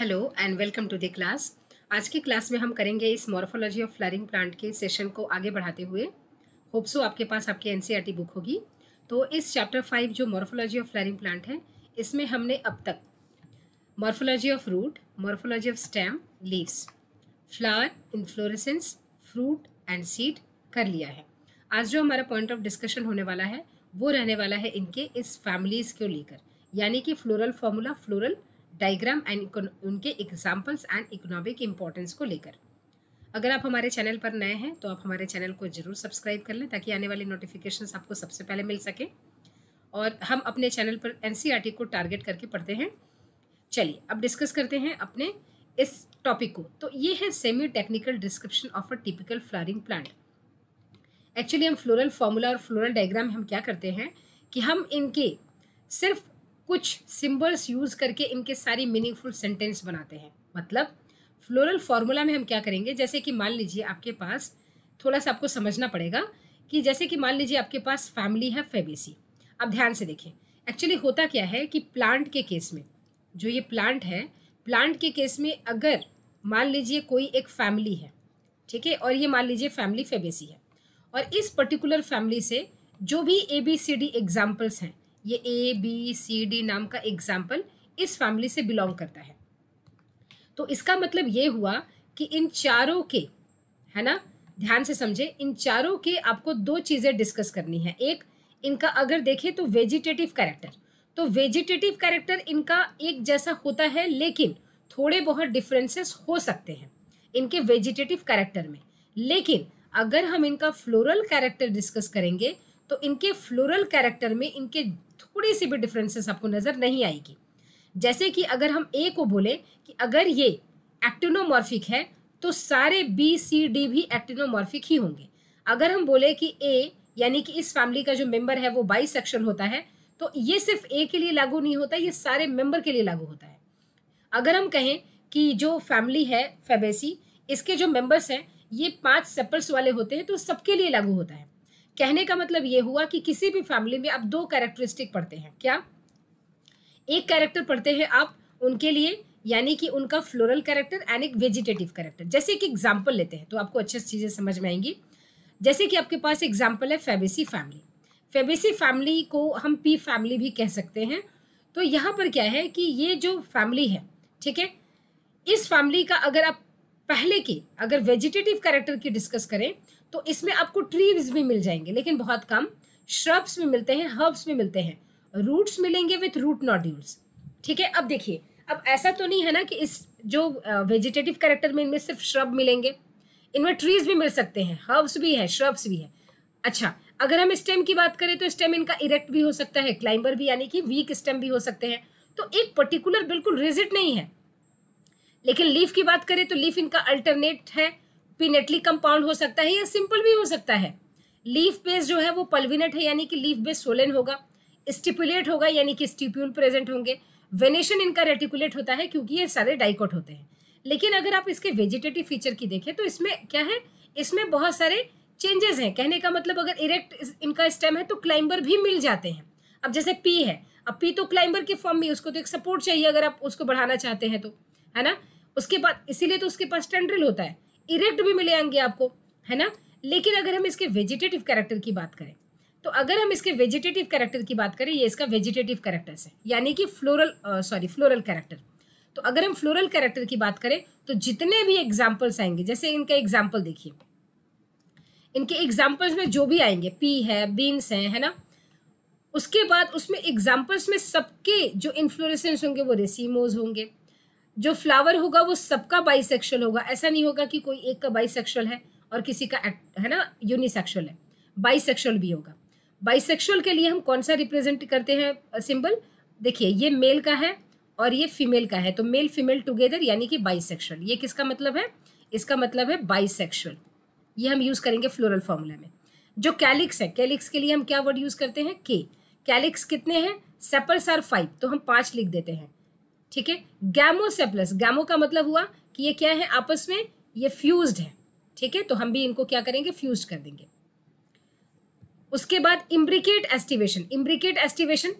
hello and welcome to the class आज की class में हम करेंगे इस मॉर्फोलॉजी ऑफ फ्लरिंग प्लांट के सेशन को आगे बढ़ाते हुए होप्सो आपके पास आपकी एन बुक e होगी तो इस चैप्टर फाइव जो मॉर्फोलॉजी ऑफ फ्लरिंग प्लांट है इसमें हमने अब तक morphology of root morphology of stem leaves flower inflorescence fruit and seed कर लिया है आज जो हमारा पॉइंट ऑफ डिस्कशन होने वाला है वो रहने वाला है इनके इस फैमिलीज़ को लेकर यानी कि floral formula floral diagram and उनके एग्जाम्पल्स एंड इकोनॉमिक इम्पोर्टेंस को लेकर अगर आप हमारे चैनल पर नए हैं तो आप हमारे चैनल को ज़रूर सब्सक्राइब कर लें ताकि आने वाली नोटिफिकेशन आपको सबसे पहले मिल सके और हम अपने चैनल पर एन e को टारगेट करके पढ़ते हैं चलिए अब डिस्कस करते हैं अपने इस टॉपिक को तो ये है semi technical description of a typical flowering plant actually हम फ्लोरल फॉर्मूला और फ्लोरल डायग्राम हम क्या करते हैं कि हम इनके सिर्फ कुछ सिंबल्स यूज़ करके इनके सारी मीनिंगफुल सेंटेंस बनाते हैं मतलब फ्लोरल फार्मूला में हम क्या करेंगे जैसे कि मान लीजिए आपके पास थोड़ा सा आपको समझना पड़ेगा कि जैसे कि मान लीजिए आपके पास फैमिली है फेबेसी आप ध्यान से देखें एक्चुअली होता क्या है कि प्लांट के केस में जो ये प्लांट है प्लांट के केस में अगर मान लीजिए कोई एक फैमिली है ठीक है और ये मान लीजिए फैमिली फेबेसी है और इस पर्टिकुलर फैमिली से जो भी A B C D examples हैं ये ए बी सी डी नाम का एग्जाम्पल इस फैमिली से बिलोंग करता है तो इसका मतलब ये हुआ कि इन चारों के है ना ध्यान से समझे इन चारों के आपको दो चीज़ें डिस्कस करनी है एक इनका अगर देखें तो वेजिटेटिव कैरेक्टर तो वेजिटेटिव कैरेक्टर इनका एक जैसा होता है लेकिन थोड़े बहुत डिफरेंसेस हो सकते हैं इनके वेजिटेटिव कैरेक्टर में लेकिन अगर हम इनका फ्लोरल कैरेक्टर डिस्कस करेंगे तो इनके फ्लोरल कैरेक्टर में इनके थोड़ी सी भी डिफरेंसेस आपको नज़र नहीं आएगी जैसे कि अगर हम ए को बोले कि अगर ये एक्टिनोमॉर्फिक है तो सारे बी सी डी भी एक्टिनोमॉर्फिक ही होंगे अगर हम बोले कि ए यानी कि इस फैमिली का जो मेंबर है वो बाई होता है तो ये सिर्फ ए के लिए लागू नहीं होता ये सारे मेंबर के लिए लागू होता है अगर हम कहें कि जो फैमिली है फेबेसी इसके जो मेंबर्स हैं ये पांच सेपल्स वाले होते हैं तो सबके लिए लागू होता है कहने का मतलब ये हुआ कि किसी भी फैमिली में आप दो कैरेक्टरिस्टिक पढ़ते हैं क्या एक कैरेक्टर पढ़ते हैं आप उनके लिए यानी कि उनका फ्लोरल कैरेक्टर एंड एक वेजिटेटिव कैरेक्टर जैसे कि एग्जाम्पल लेते हैं तो आपको अच्छी चीज़ें समझ में आएंगी जैसे कि आपके पास एग्जाम्पल है फेबेसी फैमिली फेबेसी फैमिली को हम पी फैमिली भी कह सकते हैं तो यहाँ पर क्या है कि ये जो फैमिली है ठीक है इस फैमिली का अगर आप पहले की अगर वेजिटेटिव कैरेक्टर की डिस्कस करें तो इसमें आपको ट्रीज भी मिल जाएंगे लेकिन बहुत कम श्रब्स भी मिलते हैं हर्ब्स भी मिलते हैं रूट्स मिलेंगे विथ रूट नॉड्यूल्स ठीक है अब देखिए अब ऐसा तो नहीं है ना कि इस जो वेजिटेटिव करेक्टर में इनमें सिर्फ श्रब मिलेंगे इनमें ट्रीज भी मिल सकते हैं हर्ब्स भी है श्रब्स भी है अच्छा अगर हम स्टेम की बात करें तो स्टेम इनका इरेक्ट भी हो सकता है क्लाइंबर भी यानी कि वीक स्टेम भी हो सकते हैं तो एक पर्टिकुलर बिल्कुल रिजिट नहीं है लेकिन लीफ की बात करें तो लीफ इनका अल्टरनेट है पिनेटली कंपाउंड हो सकता है या सिंपल भी हो सकता है लीफ बेस जो है वो पल्विनेट है यानी कि लीफ बेस सोलन होगा स्टिपुलेट होगा यानी कि स्टिप्यूल प्रेजेंट होंगे वेनेशन इनका रेटिकुलेट होता है क्योंकि ये सारे डाइकोट होते हैं लेकिन अगर आप इसके वेजिटेटिव फीचर की देखें तो इसमें क्या है इसमें बहुत सारे चेंजेस हैं कहने का मतलब अगर इरेक्ट इनका स्टेम है तो क्लाइंबर भी मिल जाते हैं अब जैसे पी है अब पी तो क्लाइंबर के फॉर्म में उसको तो एक सपोर्ट चाहिए अगर आप उसको बढ़ाना चाहते हैं तो है ना उसके बाद इसीलिए तो उसके पास टेंड्रिल होता है इरेक्ट भी मिले आएंगे आपको है ना लेकिन अगर हम इसके वेजिटेटिव कैरेक्टर की बात करें तो अगर हम इसके वेजिटेटिव कैरेक्टर की बात करें ये इसका वेजिटेटिव कैरेक्टर्स है यानी कि फ्लोरल सॉरी फ्लोरल कैरेक्टर तो अगर हम फ्लोरल कैरेक्टर की बात करें तो जितने भी एग्जाम्पल्स आएंगे जैसे इनका एग्जाम्पल देखिए इनके एग्जाम्पल्स में जो भी आएंगे पी है बीन्स हैं है ना उसके बाद उसमें एग्जाम्पल्स में सबके जो इन्फ्लोरेसेंस होंगे वो रेसीमोज होंगे जो फ्लावर होगा वो सबका बाइसेक्सुअल होगा ऐसा नहीं होगा कि कोई एक का बाइसेक्सुअल है और किसी का है ना यूनिसेक्सुअल है बाइसेक्सुअल भी होगा बाइसेक्सुअल के लिए हम कौन सा रिप्रेजेंट करते हैं सिंबल देखिए ये मेल का है और ये फीमेल का है तो मेल फीमेल टुगेदर यानी कि बाइसेक्सुअल ये किसका मतलब है इसका मतलब है बाइसेक्सुअल ये हम यूज़ करेंगे फ्लोरल फॉर्मूला में जो कैलिक्स है कैलिक्स के लिए हम क्या वर्ड यूज़ करते हैं के कैलिक्स कितने हैं सेपल्स आर फाइव तो हम पांच लिख देते हैं ठीक है गैमोसेप्लस गैमो का मतलब हुआ कि ये क्या है आपस में ये फ्यूज है ठीक है तो हम भी इनको क्या करेंगे फ्यूज कर देंगे उसके बाद इम्ब्रिकेट एस्टिवेशन इम्ब्रिकेट एस्टिवेशन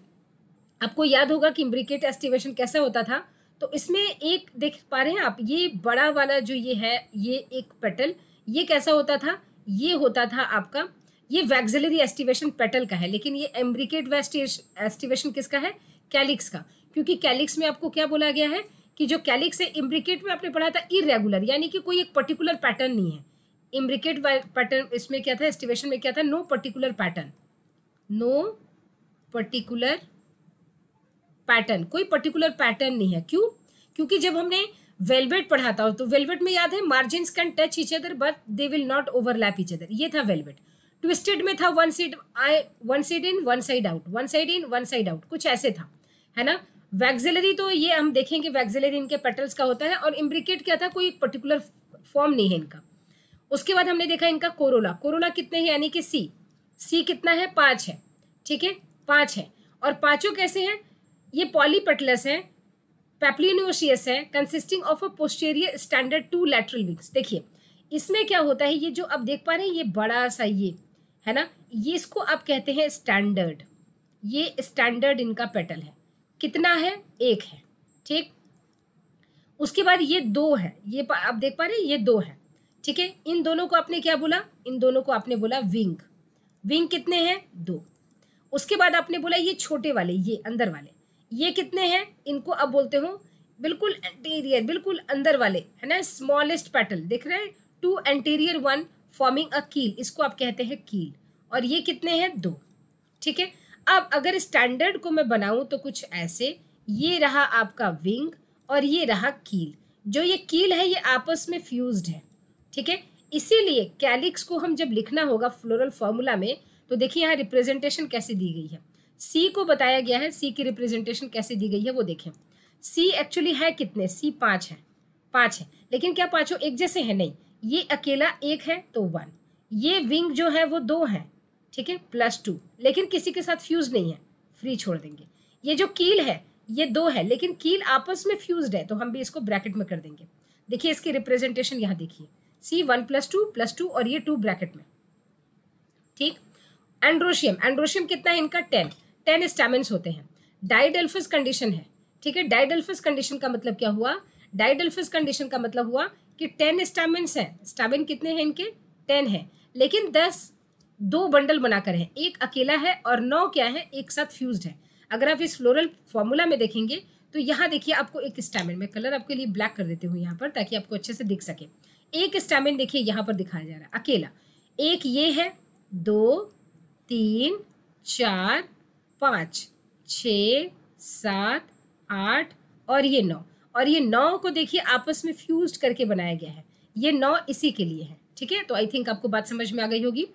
आपको याद होगा कि इम्ब्रिकेट एस्टिवेशन कैसा होता था तो इसमें एक देख पा रहे हैं आप ये बड़ा वाला जो ये है ये एक पेटल ये कैसा होता था ये होता था आपका ये वैक्सिलरी एस्टिवेशन पेटल का है लेकिन ये एम्ब्रिकेट एस्टिवेशन किसका है कैलिक्स का क्योंकि कैलिक्स में आपको क्या बोला गया है कि जो कैलिक्स है इम्ब्रिकेट में आपने पढ़ा था इरेगुलर यानी कि कोई एक पर्टिकुलर पैटर्न नहीं है इम्ब्रिकेट पैटर्न इसमें क्या था एस्टिवेशन में क्या था no particular pattern no particular pattern कोई पर्टिकुलर पैटर्न नहीं है क्यों क्योंकि जब हमने वेलवेट पढ़ा था तो वेलवेट में याद है margin can touch each other but they will not overlap each other ये था वेलवेट ट्विस्टेड में था one side I one side in one side out one side in one side out कुछ ऐसे था है ना वैक्सिलरी तो ये हम देखेंगे वैक्सिलरी इनके पेटल्स का होता है और इम्ब्रिकेट क्या था कोई पर्टिकुलर फॉर्म नहीं है इनका उसके बाद हमने देखा इनका कोरोला कोरोला कितने हैं यानी कि सी सी कितना है पाँच है ठीक है पाँच है और पाँचों कैसे हैं ये पॉलीपटलस हैं पेप्लिनोशियस है consisting of a posterior standard two lateral wings देखिए इसमें क्या होता है ये जो आप देख पा रहे हैं ये बड़ा सा ये है ना ये इसको आप कहते हैं स्टैंडर्ड ये स्टैंडर्ड इनका पेटल है कितना है एक है ठीक उसके बाद ये दो है ये आप देख पा रहे हैं ये दो है ठीक है इन दोनों को आपने क्या बोला इन दोनों को आपने बोला विंग विंग कितने हैं दो उसके बाद आपने बोला ये छोटे वाले ये अंदर वाले ये कितने हैं इनको अब बोलते हो बिल्कुल एंटीरियर बिल्कुल अंदर वाले है ना स्मॉलेस्ट पैटल देख रहे हैं two anterior one forming a keel इसको आप कहते हैं कील और ये कितने हैं दो ठीक है अब अगर स्टैंडर्ड को मैं बनाऊं तो कुछ ऐसे ये रहा आपका विंग और ये रहा कील जो ये कील है ये आपस में फ्यूज्ड है ठीक है इसीलिए कैलिक्स को हम जब लिखना होगा फ्लोरल फॉर्मूला में तो देखिए यहाँ रिप्रेजेंटेशन कैसे दी गई है सी को बताया गया है सी की रिप्रेजेंटेशन कैसे दी गई है वो देखें सी एक्चुअली है कितने सी पाँच है पाँच है लेकिन क्या पाँचों एक जैसे हैं नहीं ये अकेला एक है तो वन ये विंग जो है वो दो है ठीक है प्लस टू लेकिन किसी के साथ फ्यूज नहीं है फ्री छोड़ देंगे ये जो कील है ये दो है लेकिन कील आपस में फ्यूज है तो हम भी इसको ब्रैकेट में कर देंगे देखिए इसकी रिप्रेजेंटेशन यहाँ देखिए C one plus two plus two और ये टू ब्रैकेट में ठीक एंड्रोशियम एंड्रोशियम कितना है इनका टेन टेन स्टैमिन्स होते हैं डाइडल्फिस कंडीशन है ठीक है डाइडल्फिस कंडीशन का मतलब क्या हुआ डाइडल्फिस कंडीशन का मतलब हुआ कि टेन स्टैमिन्स है स्टेमिन कितने हैं इनके टेन है लेकिन दस दो बंडल बनाकर है एक अकेला है और नौ क्या है एक साथ फ्यूज है अगर आप इस फ्लोरल फॉर्मूला में देखेंगे तो यहाँ देखिए आपको एक स्टैमिन में कलर आपके लिए ब्लैक कर देती हूँ यहाँ पर ताकि आपको अच्छे से दिख सके एक स्टैमिन देखिए यहाँ पर दिखाया जा रहा है अकेला एक ये है दो तीन चार पाँच छ सात आठ और ये नौ और ये नौ को देखिए आपस में फ्यूज करके बनाया गया है ये नौ इसी के लिए है ठीक है तो आई थिंक आपको बात समझ में आ गई होगी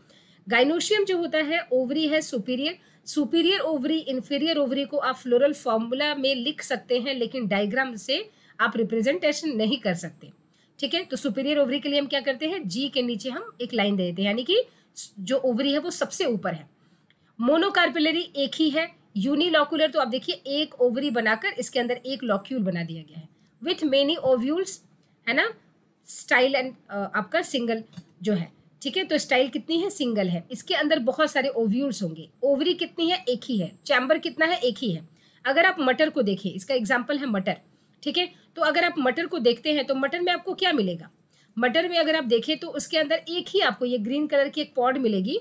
गाइनोशियम जो होता है ओवरी है superior superior ovary inferior ovary को आप फ्लोरल फॉर्मूला में लिख सकते हैं लेकिन डायग्राम से आप रिप्रेजेंटेशन नहीं कर सकते ठीक है तो सुपीरियर ओवरी के लिए हम क्या करते हैं जी के नीचे हम एक लाइन दे देते हैं यानी कि जो ओवरी है वो सबसे ऊपर है मोनोकार्पिलरी एक ही है यूनिलॉक्यूलर तो आप देखिए एक ओवरी बनाकर इसके अंदर एक लॉक्यूल बना दिया गया है विथ मेनी ओव्यूल्स है ना स्टाइल एंड आपका सिंगल जो है ठीक है तो स्टाइल कितनी है सिंगल है इसके अंदर बहुत सारे ओव्यूल्स होंगे ओवरी कितनी है एक ही है चैम्बर कितना है एक ही है अगर आप मटर को देखें इसका एग्जाम्पल है मटर ठीक है तो अगर आप मटर को देखते हैं तो मटर में आपको क्या मिलेगा मटर में अगर आप देखें तो उसके अंदर एक ही आपको ये ग्रीन कलर की एक पॉड मिलेगी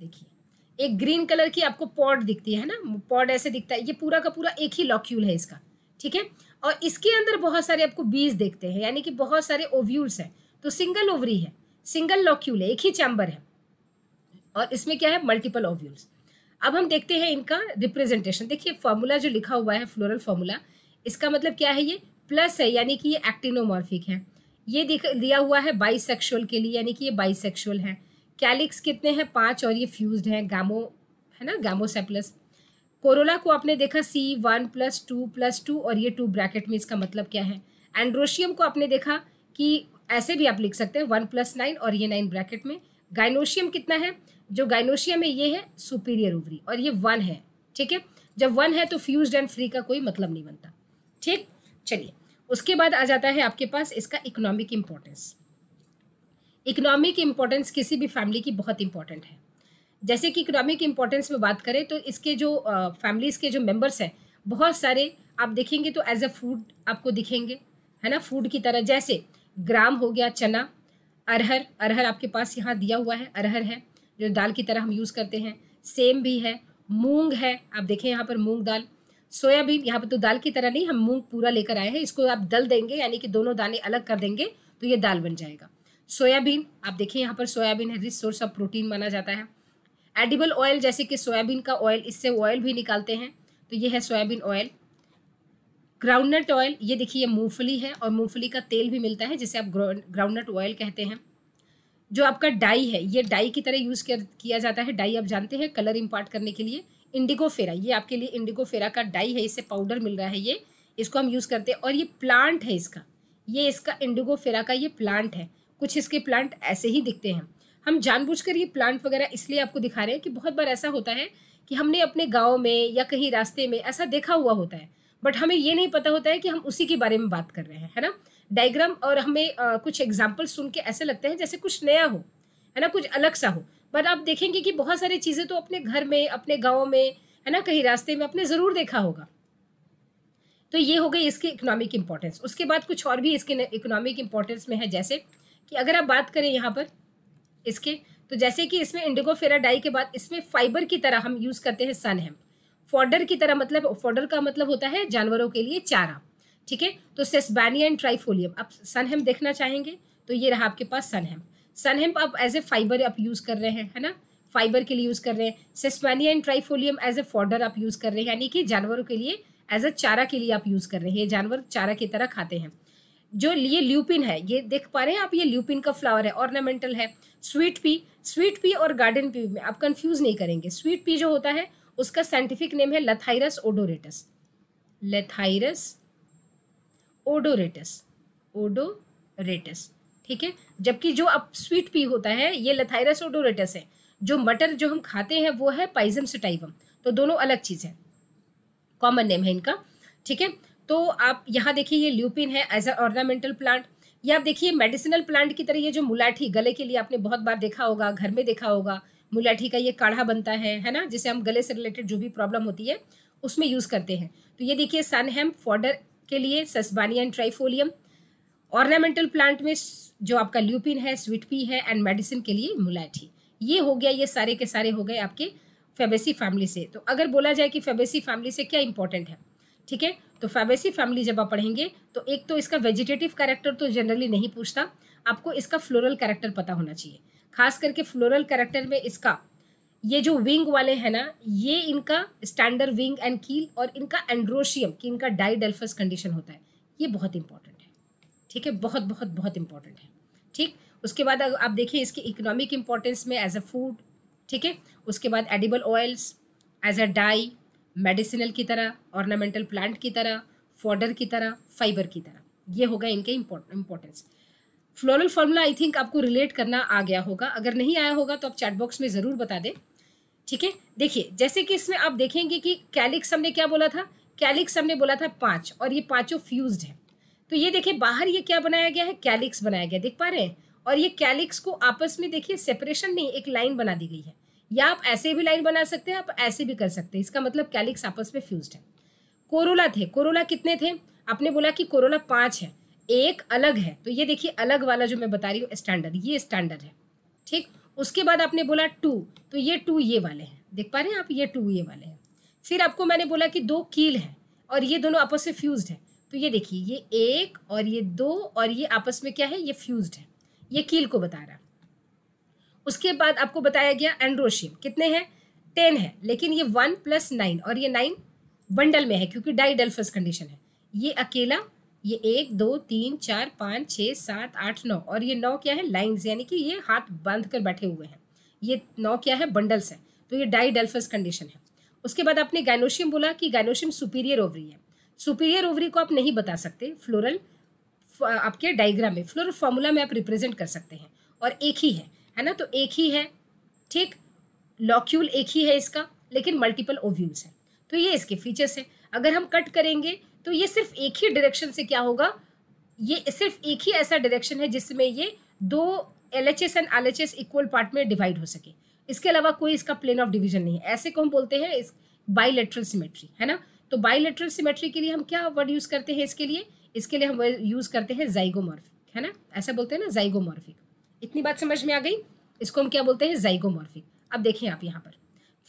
देखिए एक ग्रीन कलर की आपको पॉड दिखती है ना पॉड ऐसे दिखता है ये पूरा का पूरा एक ही लॉक्यूल है इसका ठीक है और इसके अंदर बहुत सारे आपको बीज देखते हैं यानी कि बहुत सारे ओव्यूल्स हैं तो सिंगल ओवरी है सिंगल लॉक्यूल है एक ही चैम्बर है और इसमें क्या है मल्टीपल ओव्यूल्स अब हम देखते हैं इनका रिप्रेजेंटेशन देखिए फॉर्मूला जो लिखा हुआ है फ्लोरल फॉर्मूला इसका मतलब क्या है ये प्लस है यानी कि ये एक्टिनोमॉर्फिक है ये दिया हुआ है बाइसेक्सुअल के लिए यानी कि ये बाइसेक्सुअल है कैलिक्स कितने हैं पाँच और ये फ्यूज हैं गैमो है ना गैमोसेप्लस कोरोला को आपने देखा C one plus two plus two और ये टू ब्रैकेट में इसका मतलब क्या है एंड्रोशियम को आपने देखा कि ऐसे भी आप लिख सकते हैं वन प्लस नाइन और ये नाइन ब्रैकेट में गाइनोशियम कितना है जो गाइनोशियम है ये है सुपीरियर ओवरी और ये वन है ठीक है जब वन है तो फ्यूज एंड फ्री का कोई मतलब नहीं बनता ठीक चलिए उसके बाद आ जाता है आपके पास इसका इकोनॉमिक इम्पोर्टेंस इकोनॉमिक इम्पोर्टेंस किसी भी फैमिली की बहुत इंपॉर्टेंट है जैसे कि इकोनॉमिक इम्पोर्टेंस में बात करें तो इसके जो फैमिलीज़ के जो मेम्बर्स हैं बहुत सारे आप देखेंगे तो एज अ फूड आपको दिखेंगे है ना फूड की तरह जैसे ग्राम हो गया चना अरहर अरहर आपके पास यहाँ दिया हुआ है अरहर है जो दाल की तरह हम यूज़ करते हैं सेम भी है मूंग है आप देखें यहाँ पर मूंग दाल सोयाबीन यहाँ पर तो दाल की तरह नहीं हम मूंग पूरा लेकर आए हैं इसको आप दल देंगे यानी कि दोनों दाने अलग कर देंगे तो ये दाल बन जाएगा सोयाबीन आप देखिए यहाँ पर सोयाबीन है रिच सोर्स ऑफ प्रोटीन माना जाता है एडिबल ऑयल जैसे कि सोयाबीन का ऑयल इससे ऑयल भी निकालते हैं तो ये है सोयाबीन ऑयल ग्राउंडनट ऑयल ये देखिए मूंगफली है और मूंगफली का तेल भी मिलता है जिसे आप ग्राउंडनट ऑयल कहते हैं जो आपका डाई है ये डाई की तरह यूज़ किया जाता है डाई आप जानते हैं कलर इम्पार्ट करने के लिए इंडिगो फेरा ये आपके लिए इंडिगो फेरा का डाई है इससे पाउडर मिल रहा है ये इसको हम यूज़ करते हैं और ये प्लांट है इसका ये इसका इंडिगो फेरा का ये प्लांट है कुछ इसके प्लांट ऐसे ही दिखते हैं हम जानबूझकर ये प्लांट वगैरह इसलिए आपको दिखा रहे हैं कि बहुत बार ऐसा होता है कि हमने अपने गाँव में या कहीं रास्ते में ऐसा देखा हुआ होता है बट हमें ये नहीं पता होता है कि हम उसी के बारे में बात कर रहे हैं है ना डायग्राम और हमें आ, कुछ एग्जाम्पल सुन के ऐसे लगते हैं जैसे कुछ नया हो है ना कुछ अलग सा हो बट आप देखेंगे कि बहुत सारी चीज़ें तो अपने घर में अपने गाँव में है ना कहीं रास्ते में आपने ज़रूर देखा होगा तो ये हो गई इसके इकोनॉमिक इम्पोर्टेंस उसके बाद कुछ और भी इसके इकोनॉमिक इम्पोर्टेंस में है जैसे कि अगर आप बात करें यहाँ पर इसके तो जैसे कि इसमें इंडिगो फेरा डाई के बाद इसमें फाइबर की तरह हम यूज़ करते हैं सन हेम फॉर्डर की तरह मतलब फॉर्डर का मतलब होता है जानवरों के लिए चारा ठीक है तो सेसबैनियन ट्राइफोलियम आप सनहेम देखना चाहेंगे तो ये रहा आपके पास सनहेम सनहेम आप एज ए फाइबर आप यूज़ कर रहे हैं है ना फाइबर के लिए यूज़ कर रहे हैं Sesbania and Trifolium as a fodder आप यूज़ कर रहे हैं यानी कि जानवरों के लिए एज अ चारा के लिए आप यूज़ कर रहे हैं ये जानवर चारा की तरह खाते हैं जो ये ल्यूपिन है ये देख पा रहे हैं आप ये ल्यूपिन का फ्लावर है ऑर्नामेंटल है स्वीट पी स्वीट पी और गार्डन पी में आप कंफ्यूज नहीं करेंगे स्वीट पी जो होता है उसका साइंटिफिक नेम है लथाइरस ओडोरेटस लेथाइरस ओडोरेटस ओडोरेटस ठीक है जबकि जो अब स्वीट पी होता है ये लेथाइरस ओडोरेटस है जो मटर जो हम खाते हैं वो है पाइजम सटाइवम तो दोनों अलग चीज़ है कॉमन नेम है इनका ठीक है तो आप यहाँ देखिए ये ल्यूपिन है एज अ ऑर्नामेंटल प्लांट या आप देखिए मेडिसिनल प्लांट की तरह ये जो मुलाठी गले के लिए आपने बहुत बार देखा होगा घर में देखा होगा मुलाठी का ये काढ़ा बनता है है ना जिसे हम गले से रिलेटेड जो भी प्रॉब्लम होती है उसमें यूज़ करते हैं तो ये देखिए सनहेम फॉर्डर के लिए एंड ट्राइफोलियम ऑर्नामेंटल प्लांट में जो आपका ल्यूपिन है स्वीट पी है एंड मेडिसिन के लिए मुलाठी ये हो गया ये सारे के सारे हो गए आपके फेबेसी फैमिली से तो अगर बोला जाए कि फेबेसी फैमिली से क्या इंपॉर्टेंट है ठीक है तो फेबेसी फैमिली जब आप पढ़ेंगे तो एक तो इसका वेजिटेटिव कैरेक्टर तो जनरली नहीं पूछता आपको इसका फ्लोरल कैरेक्टर पता होना चाहिए खास करके फ्लोरल करेक्टर में इसका ये जो विंग वाले हैं ना ये इनका स्टैंडर्ड विंग एंड कील और इनका एंड्रोशियम कि इनका डाइडेल्फस कंडीशन होता है ये बहुत इंपॉर्टेंट है ठीक है बहुत बहुत बहुत इंपॉर्टेंट है ठीक उसके बाद आप देखिए इसके इकोनॉमिक इंपॉर्टेंस में एज अ फूड ठीक है उसके बाद edible oils as a dye medicinal की तरह ऑर्नामेंटल प्लांट की तरह फॉडर की तरह फाइबर की तरह ये होगा इनके importance floral formula I think आपको रिलेट करना आ गया होगा अगर नहीं आया होगा तो आप चैट बॉक्स में ज़रूर बता दें ठीक है देखिए जैसे कि इसमें आप देखेंगे कि कैलिक्स हमने क्या बोला था कैलिक्स हमने बोला था पाँच और ये पाँचों फ्यूज है तो ये देखिए बाहर ये क्या बनाया गया है कैलिक्स बनाया गया देख पा रहे हैं और ये कैलिक्स को आपस में देखिए सेपरेशन नहीं एक लाइन बना दी गई है या आप ऐसे भी लाइन बना सकते हैं आप ऐसे भी कर सकते हैं इसका मतलब कैलिक्स आपस में फ्यूज है कोरोला थे कोरोला कितने थे आपने बोला कि कोरोला पाँच है एक अलग है तो ये देखिए अलग वाला जो मैं बता रही हूँ स्टैंडर्ड ये स्टैंडर्ड है ठीक उसके बाद आपने बोला टू तो ये टू ये वाले हैं देख पा रहे हैं आप ये टू ये वाले हैं फिर आपको मैंने बोला कि दो कील हैं और ये दोनों आपस में फ्यूज हैं तो ये देखिए ये एक और ये दो और ये आपस में क्या है ये फ्यूज है ये कील को बता रहा उसके बाद आपको बताया गया एंड्रोशियम कितने हैं टेन है लेकिन ये वन प्लस नाइन और ये नाइन बंडल में है क्योंकि डाईडेल्फस कंडीशन है ये अकेला ये एक दो तीन चार पाँच छः सात आठ नौ और ये नौ क्या है लाइन्स यानी कि ये हाथ बांध कर बैठे हुए हैं ये नौ क्या है बंडल्स हैं तो ये डाईडेल्फस कंडीशन है उसके बाद आपने गाइनोशियम बोला कि गाइनोशियम सुपीरियर ओवरी है सुपीरियर ओवरी को आप नहीं बता सकते फ्लोरल आपके डाइग्राम में फ्लोरल फॉर्मूला में आप रिप्रेजेंट कर सकते हैं और एक ही है है ना तो एक ही है ठीक लॉक्यूल एक ही है इसका लेकिन मल्टीपल ओव्यूल्स हैं तो ये इसके फीचर्स हैं अगर हम कट करेंगे तो ये सिर्फ एक ही डायरेक्शन से क्या होगा ये सिर्फ एक ही ऐसा डायरेक्शन है जिसमें ये दो L H S and L H S equal part में डिवाइड हो सके इसके अलावा कोई इसका प्लेन ऑफ डिवीजन नहीं है ऐसे को हम बोलते हैं इस बाइलेट्रल सिमेट्री है ना तो बाइलेट्रल सिमेट्री के लिए हम क्या वर्ड यूज़ करते हैं इसके लिए इसके लिए हम यूज़ करते हैं जाइगोमॉर्फिक है ना ऐसा बोलते हैं ना जाइगोमॉर्फिक इतनी बात समझ में आ गई इसको हम क्या बोलते हैं जाइगोमॉर्फिक अब देखिए आप यहाँ पर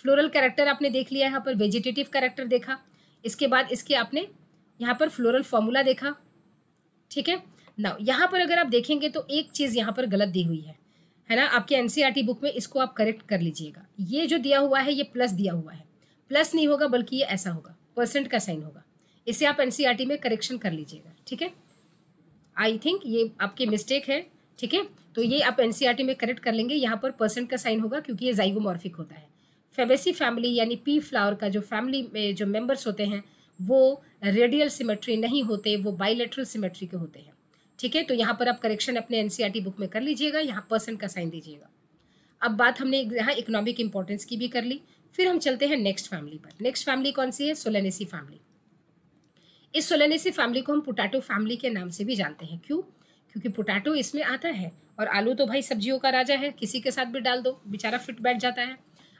फ्लोरल कैरेक्टर आपने देख लिया यहाँ पर वेजिटेटिव कैरेक्टर देखा इसके बाद इसके आपने यहाँ पर फ्लोरल फॉर्मूला देखा ठीक है ना यहाँ पर अगर आप देखेंगे तो एक चीज़ यहाँ पर गलत दी हुई है है ना आपके एन बुक e में इसको आप करेक्ट कर लीजिएगा ये जो दिया हुआ है ये प्लस दिया हुआ है प्लस नहीं होगा बल्कि ये ऐसा होगा परसेंट का साइन होगा इसे आप एन e में करेक्शन कर लीजिएगा ठीक है आई थिंक ये आपकी मिस्टेक है ठीक है तो ये आप एन e में करेक्ट कर लेंगे यहाँ पर परसेंट का साइन होगा क्योंकि ये जाइगोमॉर्फिक होता है फेबेसी फैमिली यानी पी फ्लावर का जो फैमिली में जो मेम्बर्स होते हैं वो रेडियल सिमेट्री नहीं होते वो बाइलेटरल सिमेट्री के होते हैं ठीक है तो यहाँ पर आप करेक्शन अपने एन बुक e में कर लीजिएगा यहाँ पर्सन का साइन दीजिएगा अब बात हमने यहाँ इकोनॉमिक इंपॉर्टेंस की भी कर ली फिर हम चलते हैं नेक्स्ट फैमिली पर नेक्स्ट फैमिली कौन सी है सोलेनेसी फैमिली इस सोलेनेसी फैमिली को हम पोटैटो फैमिली के नाम से भी जानते हैं क्यों क्योंकि पोटैटो इसमें आता है और आलू तो भाई सब्जियों का राजा है किसी के साथ भी डाल दो बेचारा फिट बैठ जाता है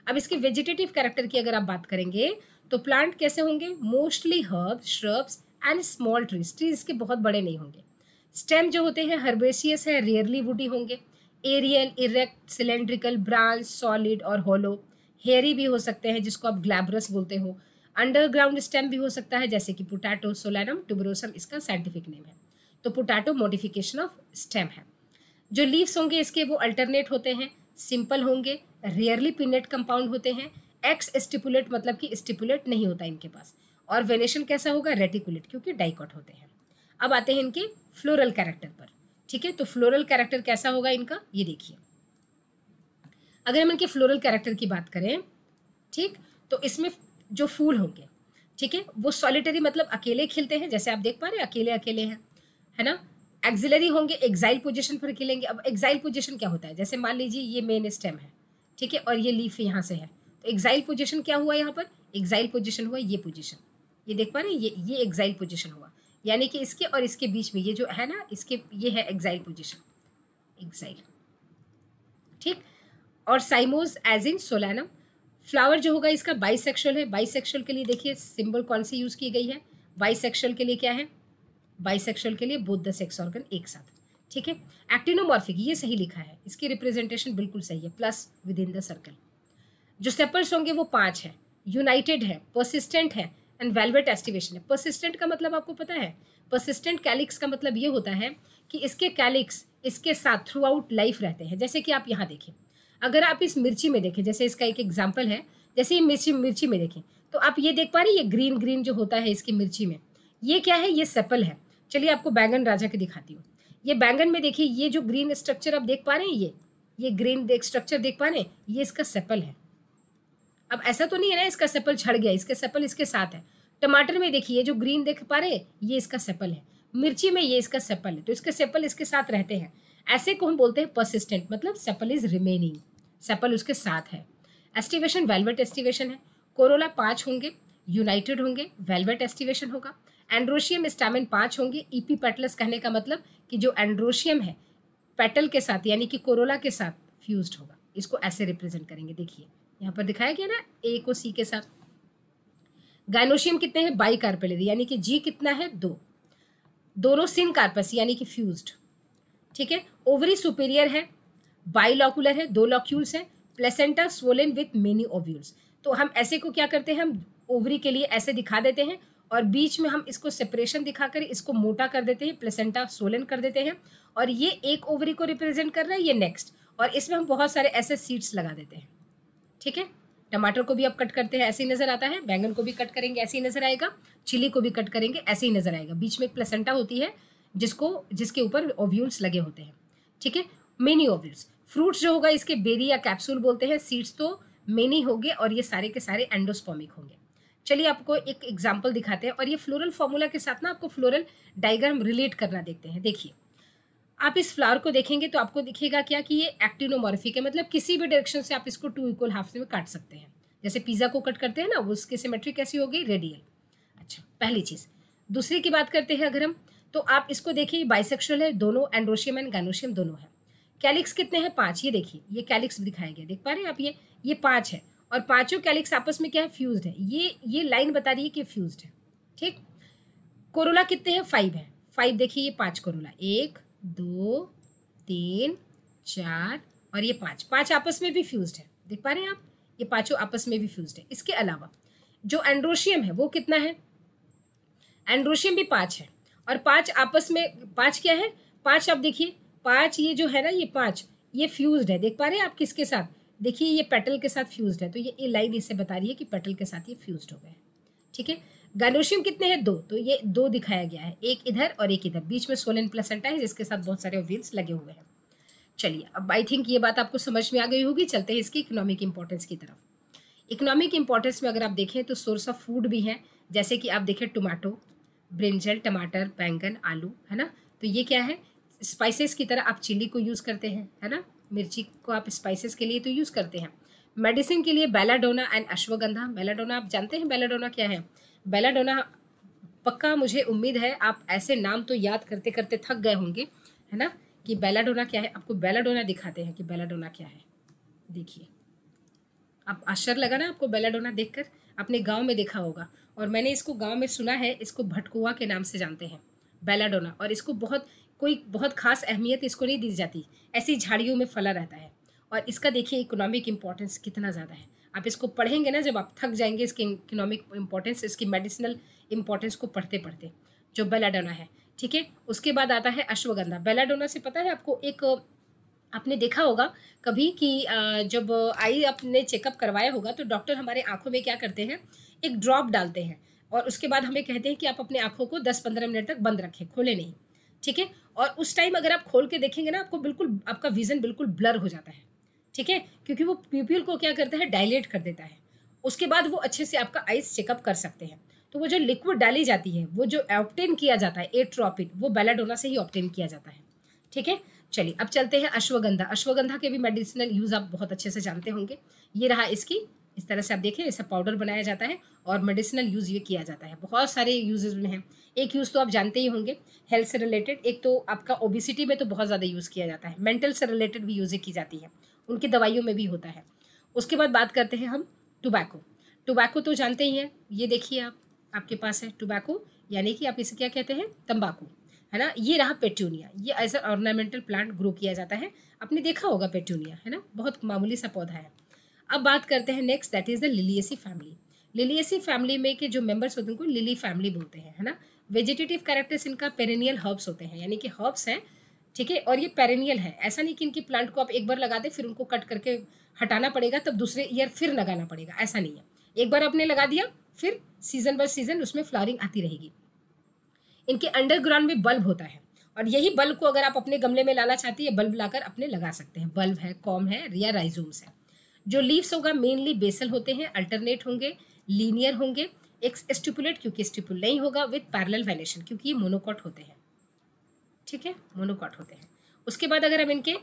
अब इसके वेजिटेटिव कैरेक्टर की अगर आप बात करेंगे तो प्लांट कैसे होंगे mostly herb shrubs and small trees trees के बहुत बड़े नहीं होंगे स्टेम जो होते हैं हर्बेसियस है रेयरली वुडी होंगे aerial erect cylindrical branch solid और होलो हेरी भी हो सकते हैं जिसको आप ग्लैबरस बोलते हो अंडरग्राउंड स्टेम भी हो सकता है जैसे कि पोटैटो सोलैनम टूबरोसम इसका साइंटिफिक नेम है तो पोटैटो मोडिफिकेशन ऑफ स्टेम है जो लीव्स होंगे इसके वो अल्टरनेट होते हैं सिंपल होंगे रेयरली पिनेट कंपाउंड होते हैं एक्स स्टिपुलेट मतलब कि स्टिपुलेट नहीं होता इनके पास और वेनेशन कैसा होगा रेटिकुलेट क्योंकि डाइकॉट होते हैं अब आते हैं इनके फ्लोरल कैरेक्टर पर ठीक है तो फ्लोरल कैरेक्टर कैसा होगा इनका ये देखिए अगर हम इनके फ्लोरल कैरेक्टर की बात करें ठीक तो इसमें जो फूल होंगे ठीक है वो सॉलिटरी मतलब अकेले खिलते हैं जैसे आप देख पा रहे हैं अकेले अकेले हैं है ना एक्सिलरी होंगे एक्साइल पोजिशन पर खिलेंगे अब एक्साइल पोजिशन क्या होता है जैसे मान लीजिए ये मेन स्टेम है ठीक है और ये लीफ यहाँ से है तो एग्जाइल पोजिशन क्या हुआ यहाँ पर एग्जाइल पोजिशन हुआ ये पोजिशन ये देख पा रहे हैं ये ये एग्जाइल पोजिशन हुआ यानी कि इसके और इसके बीच में ये जो है ना इसके ये है एग्जाइल पोजिशन एग्जाइल ठीक और cymose as in Solanum flower जो होगा इसका बाइसेक्शुअल है सेक्शुअल के लिए देखिए सिंबल कौन सी यूज़ की गई है सेक्शुअल के लिए क्या है बाइसेक्शुअल के लिए बोथ द सेक्स ऑर्गन एक साथ ठीक है एक्टिनोमॉर्फिक ये सही लिखा है इसकी रिप्रेजेंटेशन बिल्कुल सही है plus within the circle जो सेपल्स होंगे वो पाँच हैं यूनाइटेड है परसिस्टेंट है एंड वेलवेट एस्टिवेशन है परसिस्टेंट का मतलब आपको पता है परसिस्टेंट कैलिक्स का मतलब ये होता है कि इसके कैलिक्स इसके साथ थ्रू आउट लाइफ रहते हैं जैसे कि आप यहाँ देखें अगर आप इस मिर्ची में देखें जैसे इसका एक एग्जाम्पल है जैसे ये मिर्ची मिर्ची में देखें तो आप ये देख पा रहे हैं ये ग्रीन ग्रीन जो होता है इसकी मिर्ची में ये क्या है ये सेपल है चलिए आपको बैंगन राजा के दिखाती हूँ ये बैंगन में देखिए ये जो ग्रीन स्ट्रक्चर आप देख पा रहे हैं ये ये ग्रीन स्ट्रक्चर देख पा रहे हैं ये इसका सेपल है अब ऐसा तो नहीं है ना इसका सेपल छड़ गया इसका सेपल इसके साथ है टमाटर में देखिए जो ग्रीन देख पा रहे ये इसका सेपल है मिर्ची में ये इसका सेपल है तो इसके सेपल इसके साथ रहते हैं ऐसे को हम बोलते हैं परसिस्टेंट मतलब सेपल इज रिमेनिंग सेपल उसके साथ है एस्टिवेशन वेलवेट एस्टिवेशन है कोरोला पाँच होंगे यूनाइटेड होंगे वेलवेट एस्टिवेशन होगा एंड्रोशियम स्टामिन पाँच होंगे ईपी e पेटलस कहने का मतलब कि जो एंड्रोशियम है पेटल के साथ यानी कि कोरोला के साथ फ्यूज होगा इसको ऐसे रिप्रेजेंट करेंगे देखिए यहाँ पर दिखाया गया ना ए को सी के साथ गाइनोशियम कितने हैं बाई कार्पेलिड यानी कि जी कितना है दो दोनों सिन कार्पस यानी कि फ्यूज्ड ठीक है ओवरी सुपीरियर है बाइलॉकुलर है दो लॉक्यूल्स हैं placenta swollen with many ovules तो हम ऐसे को क्या करते हैं हम ओवरी के लिए ऐसे दिखा देते हैं और बीच में हम इसको सेपरेशन दिखाकर इसको मोटा कर देते हैं प्लेसेंटा सोलन कर देते हैं और ये एक ओवरी को रिप्रेजेंट कर रहा है ये नेक्स्ट और इसमें हम बहुत सारे ऐसे सीड्स लगा देते हैं ठीक है टमाटर को भी आप कट करते हैं ऐसे ही नजर आता है बैंगन को भी कट करेंगे ऐसे ही नजर आएगा चिली को भी कट करेंगे ऐसे ही नजर आएगा बीच में एक प्लेसेंटा होती है जिसको जिसके ऊपर ओव्यूल्स लगे होते हैं ठीक है मेनी ओव्यूल्स फ्रूट्स जो होगा इसके बेरी या कैप्सूल बोलते हैं सीड्स तो मेनी होंगे और ये सारे के सारे एंडोस्पॉमिक होंगे चलिए आपको एक एग्जाम्पल दिखाते हैं और ये फ्लोरल फॉर्मूला के साथ ना आपको फ्लोरल डायग्राम रिलेट करना देखते हैं देखिए आप इस फ्लावर को देखेंगे तो आपको दिखेगा क्या कि ये एक्टिनोमॉर्फिक है मतलब किसी भी डायरेक्शन से आप इसको टू इक्वल हाफ में काट सकते हैं जैसे पिज़्ज़ा को कट करते हैं ना उसकी सिमेट्री कैसी हो गई रेडियल अच्छा पहली चीज़ दूसरी की बात करते हैं अगर हम तो आप इसको देखिए बाइसेक्शुअल है दोनों एंड्रोशियम एंड गैनोशियम दोनों है कैलिक्स कितने हैं पाँच ये देखिए ये कैलिक्स दिखाया गया देख पा रहे हैं आप ये ये पाँच है और पाँचों कैलिक्स आपस में क्या है फ्यूज है ये ये लाइन बता रही है कि फ्यूज है ठीक कोरोला कितने हैं फाइव है फाइव देखिए ये पाँच कोरोला एक दो तीन चार और ये पाँच पाँच आपस में भी फ्यूज है देख पा रहे हैं आप ये पाँचों आपस में भी फ्यूज है इसके अलावा जो एंड्रोशियम है वो कितना है एंड्रोशियम भी पाँच है और पाँच आपस में पाँच क्या है पाँच आप देखिए पाँच ये जो है ना ये पाँच ये फ्यूज है देख पा रहे हैं आप किसके साथ देखिए ये पेटल के साथ फ्यूज है तो ये लाइन इसे बता रही है कि पेटल के साथ ये फ्यूज हो गए ठीक है गायनोशियम कितने हैं दो तो ये दो दिखाया गया है एक इधर और एक इधर बीच में सोलन प्लसेंटा है जिसके साथ बहुत सारे ओवियंस लगे हुए हैं चलिए अब आई थिंक ये बात आपको समझ में आ गई होगी चलते हैं इसकी इकोनॉमिक इंपॉर्टेंस की तरफ इकोनॉमिक इंपॉर्टेंस में अगर आप देखें तो सोर्स ऑफ फूड भी हैं जैसे कि आप देखें टोमाटो ब्रिंजल टमाटर बैंगन आलू है ना तो ये क्या है स्पाइसेस की तरह आप चिल्ली को यूज़ करते हैं है ना मिर्ची को आप स्पाइसेस के लिए तो यूज़ करते हैं मेडिसिन के लिए बेलाडोना एंड अश्वगंधा बेलाडोना आप जानते हैं बेलाडोना क्या है बेलाडोना पक्का मुझे उम्मीद है आप ऐसे नाम तो याद करते करते थक गए होंगे है ना कि बेलाडोना क्या है आपको बेलाडोना दिखाते हैं कि बेलाडोना क्या है देखिए आप आश्चर्य लगा ना आपको बेलाडोना देखकर अपने गांव में देखा होगा और मैंने इसको गांव में सुना है इसको भटकुआ के नाम से जानते हैं बेलाडोना और इसको बहुत कोई बहुत खास अहमियत इसको नहीं दी जाती ऐसी झाड़ियों में फला रहता है और इसका देखिए इकोनॉमिक इम्पोर्टेंस कितना ज़्यादा है आप इसको पढ़ेंगे ना जब आप थक जाएंगे इसके इकोनॉमिक इंपॉर्टेंस इसकी मेडिसिनल इंपॉर्टेंस को पढ़ते पढ़ते जो बेलाडोना है ठीक है उसके बाद आता है अश्वगंधा बेलाडोना से पता है आपको एक आपने देखा होगा कभी कि जब आई आपने चेकअप करवाया होगा तो डॉक्टर हमारे आँखों में क्या करते हैं एक ड्रॉप डालते हैं और उसके बाद हमें कहते हैं कि आप अपने आँखों को दस पंद्रह मिनट तक बंद रखें खोले नहीं ठीक है और उस टाइम अगर आप खोल के देखेंगे ना आपको बिल्कुल आपका विज़न बिल्कुल ब्लर हो जाता है ठीक है क्योंकि वो प्यूपिल को क्या करता है डायलेट कर देता है उसके बाद वो अच्छे से आपका आइस चेकअप कर सकते हैं तो वो जो लिक्विड डाली जाती है वो जो ऑप्टेन किया जाता है एट्रोपिन वो बेलाडोना से ही ऑप्टेन किया जाता है ठीक है चलिए अब चलते हैं अश्वगंधा अश्वगंधा के भी मेडिसिनल यूज़ आप बहुत अच्छे से जानते होंगे ये रहा इसकी इस तरह से आप देखें ऐसा पाउडर बनाया जाता है और मेडिसिनल यूज़ ये किया जाता है बहुत सारे यूजेज में है एक यूज़ तो आप जानते ही होंगे हेल्थ से रिलेटेड एक तो आपका ओबिसिटी में तो बहुत ज़्यादा यूज़ किया जाता है मेंटल से रिलेटेड भी यूज़ की जाती है उनकी दवाइयों में भी होता है उसके बाद बात करते हैं हम टोबैको टोबैको तो जानते ही हैं ये देखिए आप आपके पास है टोबैको यानी कि आप इसे क्या कहते हैं तम्बाकू है ना ये रहा पेट्यूनिया ये as a ornamental plant grow किया जाता है आपने देखा होगा पेट्यूनिया है ना बहुत मामूली सा पौधा है अब बात करते हैं next that is the Liliaceae family Liliaceae family में के जो मेंबर्स होते हैं उनको लिली फैमिली बोलते हैं है ना वेजिटेटिव कैरेक्टर्स इनका पेरेनियल हर्ब्स होते हैं यानी कि हर्ब्स हैं ठीक है और ये पेरेनियल है ऐसा नहीं कि इनकी प्लांट को आप एक बार लगा दें फिर उनको कट करके हटाना पड़ेगा तब दूसरे ईयर फिर लगाना पड़ेगा ऐसा नहीं है एक बार आपने लगा दिया फिर सीजन बाय सीजन उसमें फ्लावरिंग आती रहेगी इनके अंडरग्राउंड में बल्ब होता है और यही बल्ब को अगर आप अपने गमले में लाना चाहती है बल्ब लाकर अपने लगा सकते हैं बल्ब है कॉम है रिया राइजोम्स है जो लीव्स होगा मेनली बेसल होते हैं अल्टरनेट होंगे लीनियर होंगे एक स्टिपुलेट क्योंकि स्टिपुल नहीं होगा विथ पैरल वेनेशन क्योंकि ये मोनोकॉट होते हैं ठीक है मोनोकॉट होते हैं उसके बाद अगर हम इनके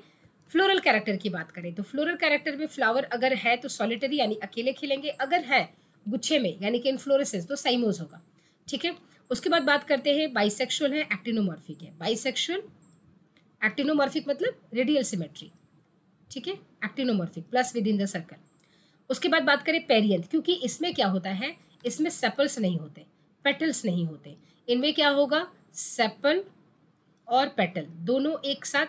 फ्लोरल कैरेक्टर की बात करें तो फ्लोरल कैरेक्टर में फ्लावर अगर है तो सॉलिटरी यानी अकेले खिलेंगे अगर है गुच्छे में यानी कि इनफ्लोरेसेंस तो साइमोज होगा ठीक है उसके बाद बात करते हैं बाइसेक्शुअल है एक्टिनोमॉर्फिक है बाइसेक्शुअल एक्टिनोमॉर्फिक मतलब रेडियल सिमेट्री ठीक है actinomorphic plus within the circle उसके बाद बात करें पेरियंथ क्योंकि इसमें क्या होता है इसमें सेपल्स नहीं होते पेटल्स नहीं होते इनमें क्या होगा सेपल और पेटल दोनों एक साथ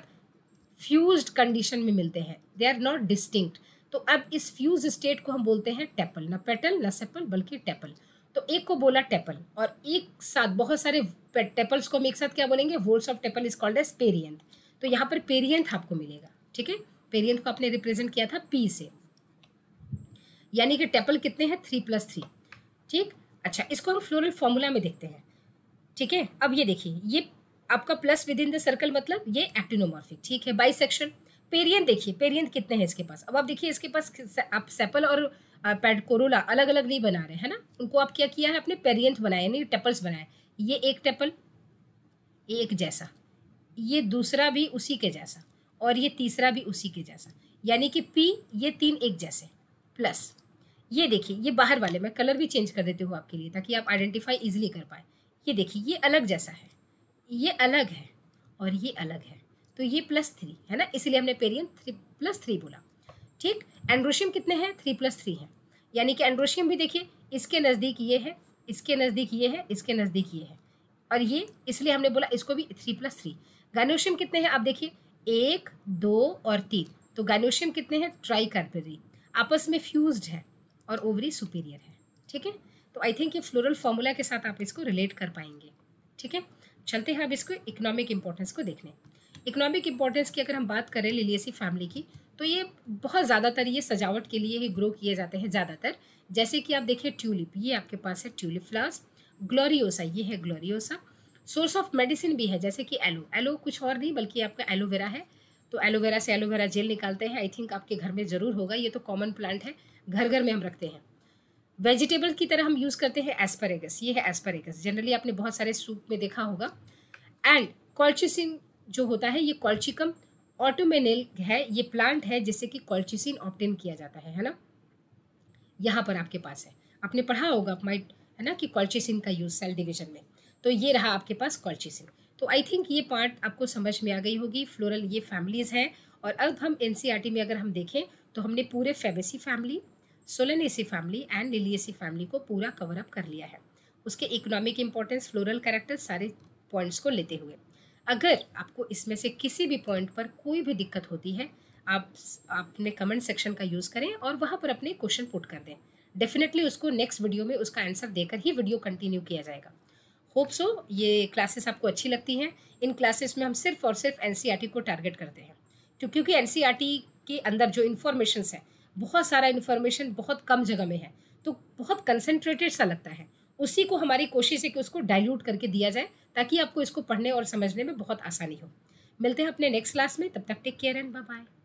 फ्यूज कंडीशन में मिलते हैं दे आर नॉट डिस्टिंक्ट तो अब इस फ्यूज स्टेट को हम बोलते हैं टेपल ना पेटल ना सेपल बल्कि टेपल तो एक को बोला टेपल और एक साथ बहुत सारे टेपल्स को हम एक साथ क्या बोलेंगे whorls of tepal is called as perianth तो यहाँ पर पेरियंत आपको मिलेगा ठीक है पेरियंत को आपने रिप्रेजेंट किया था पी से यानी कि टेपल कितने हैं थ्री प्लस थ्री ठीक अच्छा इसको हम फ्लोरल फॉर्मूला में देखते हैं ठीक है अब ये देखिए ये आपका plus within the circle मतलब ये एक्टिनोमॉर्फिक ठीक है बाई सेक्शन पेरियंट देखिए पेरियंत कितने हैं इसके पास अब आप देखिए इसके पास आप सेपल और पैड कोरोला अलग अलग नहीं बना रहे हैं ना उनको आप क्या किया है अपने पेरियंथ बनाए नहीं टेपल्स बनाए ये एक टेपल एक जैसा ये दूसरा भी उसी के जैसा और ये तीसरा भी उसी के जैसा यानी कि पी ये तीन एक जैसे प्लस ये देखिए ये बाहर वाले मैं कलर भी चेंज कर देती हूँ आपके लिए ताकि आप आइडेंटिफाई इजिली कर पाए ये देखिए ये अलग जैसा है ये अलग है और ये अलग है तो ये प्लस थ्री है ना इसीलिए हमने पेरियन थ्री प्लस थ्री बोला ठीक एंड्रोशियम कितने हैं थ्री प्लस थ्री है यानी कि एंड्रोशियम भी देखिए इसके नज़दीक ये है इसके नज़दीक ये है इसके नज़दीक ये है और ये इसलिए हमने बोला इसको भी थ्री प्लस थ्री गैनोशियम कितने हैं आप देखिए एक दो और तीन तो गैनोशियम कितने हैं ट्राई कार्पेरी आपस में फ्यूज्ड है और ओवरी सुपीरियर है ठीक है तो आई थिंक ये फ्लोरल फॉर्मूला के साथ आप इसको रिलेट कर पाएंगे ठीक है चलते हैं अब इसको इकोनॉमिक इंपॉर्टेंस को देखने इकोनॉमिक इम्पोर्टेंस की अगर हम बात करें लिलियसी फैमिली की तो ये बहुत ज़्यादातर ये सजावट के लिए ही ग्रो किए जाते हैं ज़्यादातर जैसे कि आप देखिए ट्यूलिप ये आपके पास है ट्यूलिप फ्लावर्स ग्लोरियोसा ये है ग्लोरियोसा सोर्स ऑफ मेडिसिन भी है जैसे कि एलो एलो कुछ और नहीं बल्कि आपका एलोवेरा है तो एलोवेरा से एलोवेरा जेल निकालते हैं आई थिंक आपके घर में ज़रूर होगा ये तो कॉमन प्लांट है घर घर में हम रखते हैं वेजिटेबल की तरह हम यूज़ करते हैं एस्परेगस ये है एस्परेगस जनरली आपने बहुत सारे सूप में देखा होगा एंड कॉल्चिसिन जो होता है ये कॉल्चिकम ऑटोमेनिल है ये प्लांट है जिससे कि कॉल्चिसिन ऑप्टेन किया जाता है है ना यहाँ पर आपके पास है आपने पढ़ा होगा माइट है ना कि कॉल्चिसिन का यूज़ सेल डिविजन में तो ये रहा आपके पास कॉल्चिसिन तो आई थिंक ये पार्ट आपको समझ में आ गई होगी फ्लोरल ये फैमिलीज़ हैं और अब हम एन e में अगर हम देखें तो हमने पूरे Fabaceae family Solanaceae family and Liliaceae family को पूरा कवर अप कर लिया है उसके इकोनॉमिक इंपॉर्टेंस फ्लोरल कैरेक्टर सारे पॉइंट्स को लेते हुए अगर आपको इसमें से किसी भी पॉइंट पर कोई भी दिक्कत होती है आप अपने कमेंट सेक्शन का यूज़ करें और वहाँ पर अपने क्वेश्चन पुट कर दें डेफिनेटली उसको नेक्स्ट वीडियो में उसका आंसर देकर ही वीडियो कंटिन्यू किया जाएगा होप सो ये क्लासेस आपको अच्छी लगती हैं इन क्लासेस में हम सिर्फ और सिर्फ एन e को टारगेट करते हैं क्योंकि एन e के अंदर जो इन्फॉर्मेशन है बहुत सारा इन्फॉर्मेशन बहुत कम जगह में है तो बहुत कंसनट्रेटेड सा लगता है उसी को हमारी कोशिश है कि उसको डाइल्यूट करके दिया जाए ताकि आपको इसको पढ़ने और समझने में बहुत आसानी हो मिलते हैं अपने नेक्स्ट क्लास में तब तक take care and bye bye